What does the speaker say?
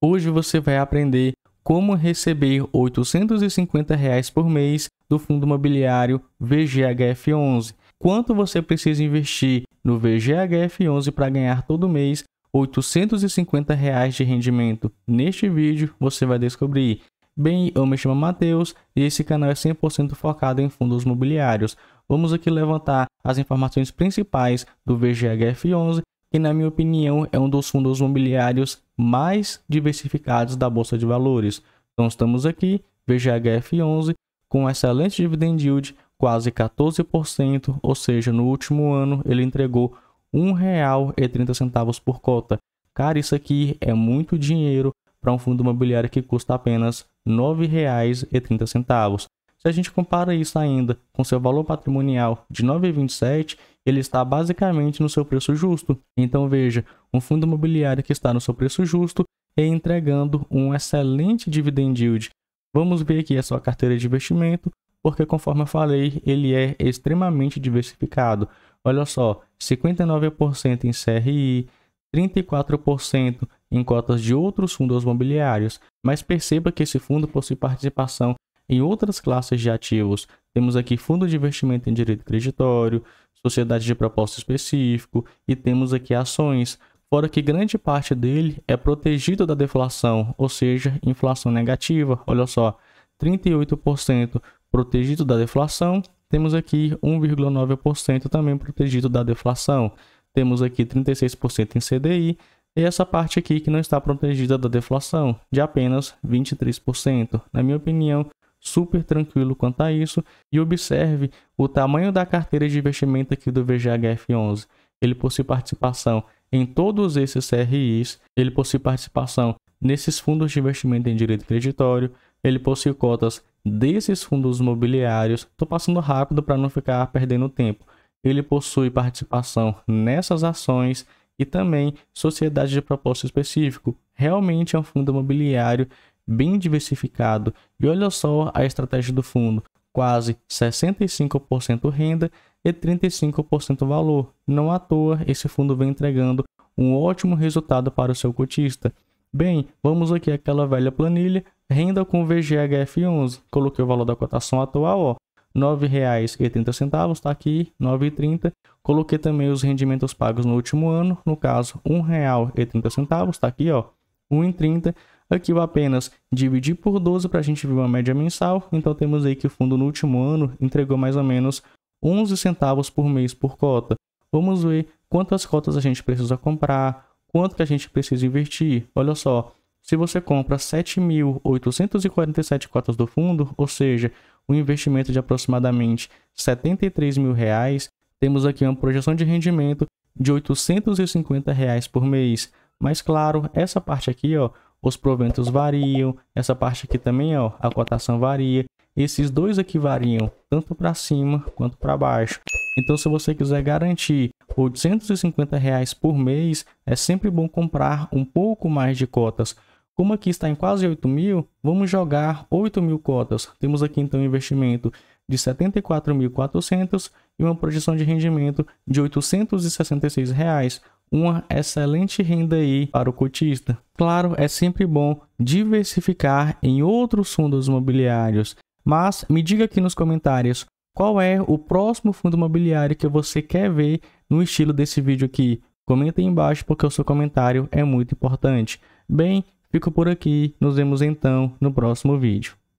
Hoje você vai aprender como receber R$ 850 reais por mês do fundo imobiliário VGHF11. Quanto você precisa investir no VGHF11 para ganhar todo mês R$ 850 reais de rendimento? Neste vídeo você vai descobrir. Bem, eu me chamo Matheus e esse canal é 100% focado em fundos imobiliários. Vamos aqui levantar as informações principais do VGHF11 que na minha opinião é um dos fundos imobiliários mais diversificados da bolsa de valores. Então estamos aqui, VGHF11, com excelente dividend yield, quase 14%, ou seja, no último ano ele entregou R$ 1,30 por cota. Cara, isso aqui é muito dinheiro para um fundo imobiliário que custa apenas R$ 9,30. Se a gente compara isso ainda com seu valor patrimonial de 9,27, ele está basicamente no seu preço justo. Então veja, um fundo imobiliário que está no seu preço justo e é entregando um excelente dividend yield. Vamos ver aqui a sua carteira de investimento, porque conforme eu falei, ele é extremamente diversificado. Olha só, 59% em CRI, 34% em cotas de outros fundos imobiliários, mas perceba que esse fundo possui participação em outras classes de ativos, temos aqui fundo de investimento em direito creditório, sociedade de propósito específico e temos aqui ações, fora que grande parte dele é protegido da deflação, ou seja, inflação negativa. Olha só, 38% protegido da deflação, temos aqui 1,9% também protegido da deflação. Temos aqui 36% em CDI e essa parte aqui que não está protegida da deflação, de apenas 23%. Na minha opinião, super tranquilo quanto a isso e observe o tamanho da carteira de investimento aqui do VGHF11. Ele possui participação em todos esses CRIs, ele possui participação nesses fundos de investimento em direito creditório, ele possui cotas desses fundos imobiliários. Estou passando rápido para não ficar perdendo tempo. Ele possui participação nessas ações e também sociedade de propósito específico. Realmente é um fundo imobiliário bem diversificado. E olha só a estratégia do fundo: quase 65% renda e 35% valor. Não à toa, esse fundo vem entregando um ótimo resultado para o seu cotista. Bem, vamos aqui àquela velha planilha, renda com VGHF11. Coloquei o valor da cotação atual, ó, R$ 9,30, está aqui, R$ 9,30. Coloquei também os rendimentos pagos no último ano, no caso, R$ 1,30, está aqui, ó, R$ 1,30. Aqui vai apenas dividir por 12 para a gente ver uma média mensal. Então temos aí que o fundo no último ano entregou mais ou menos 11 centavos por mês por cota. Vamos ver quantas cotas a gente precisa comprar, quanto que a gente precisa investir. Olha só, se você compra 7.847 cotas do fundo, ou seja, um investimento de aproximadamente 73 mil reais, temos aqui uma projeção de rendimento de 850 reais por mês. Mas claro, essa parte aqui, ó, os proventos variam, essa parte aqui também, ó, a cotação varia. Esses dois aqui variam tanto para cima quanto para baixo. Então, se você quiser garantir R$ 850 reais por mês, é sempre bom comprar um pouco mais de cotas. Como aqui está em quase R$ mil, vamos jogar 8 mil cotas. Temos aqui então um investimento de 74.400 e uma projeção de rendimento de R$ 866. Reais uma excelente renda aí para o cotista. Claro, é sempre bom diversificar em outros fundos imobiliários, mas me diga aqui nos comentários qual é o próximo fundo imobiliário que você quer ver no estilo desse vídeo aqui. Comenta aí embaixo porque o seu comentário é muito importante. Bem, fico por aqui, nos vemos então no próximo vídeo.